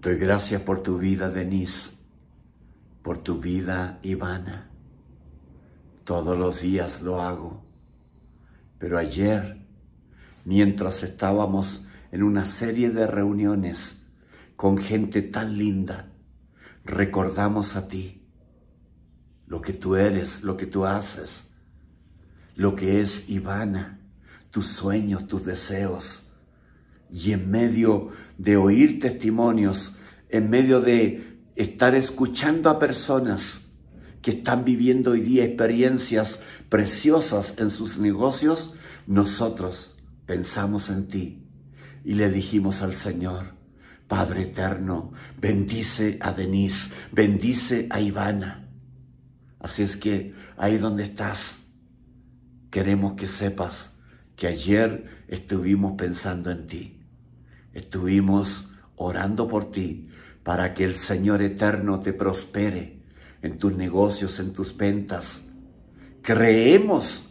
Doy gracias por tu vida, Denise, por tu vida, Ivana. Todos los días lo hago. Pero ayer, mientras estábamos en una serie de reuniones con gente tan linda, recordamos a ti lo que tú eres, lo que tú haces, lo que es Ivana, tus sueños, tus deseos, y en medio de oír testimonios, en medio de estar escuchando a personas que están viviendo hoy día experiencias preciosas en sus negocios, nosotros pensamos en ti y le dijimos al Señor, Padre eterno, bendice a Denise, bendice a Ivana. Así es que ahí donde estás, queremos que sepas que ayer estuvimos pensando en ti. Estuvimos orando por ti para que el Señor eterno te prospere en tus negocios, en tus ventas. Creemos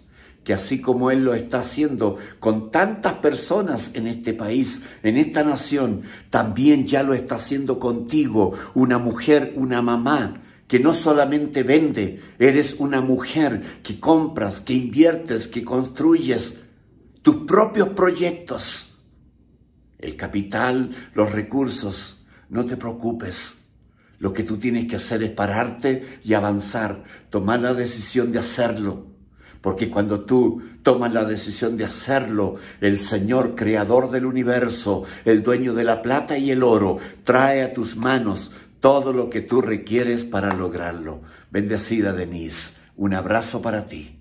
que así como Él lo está haciendo con tantas personas en este país, en esta nación, también ya lo está haciendo contigo, una mujer, una mamá que no solamente vende, eres una mujer que compras, que inviertes, que construyes tus propios proyectos el capital, los recursos. No te preocupes. Lo que tú tienes que hacer es pararte y avanzar, tomar la decisión de hacerlo. Porque cuando tú tomas la decisión de hacerlo, el Señor, creador del universo, el dueño de la plata y el oro, trae a tus manos todo lo que tú requieres para lograrlo. Bendecida Denise, un abrazo para ti.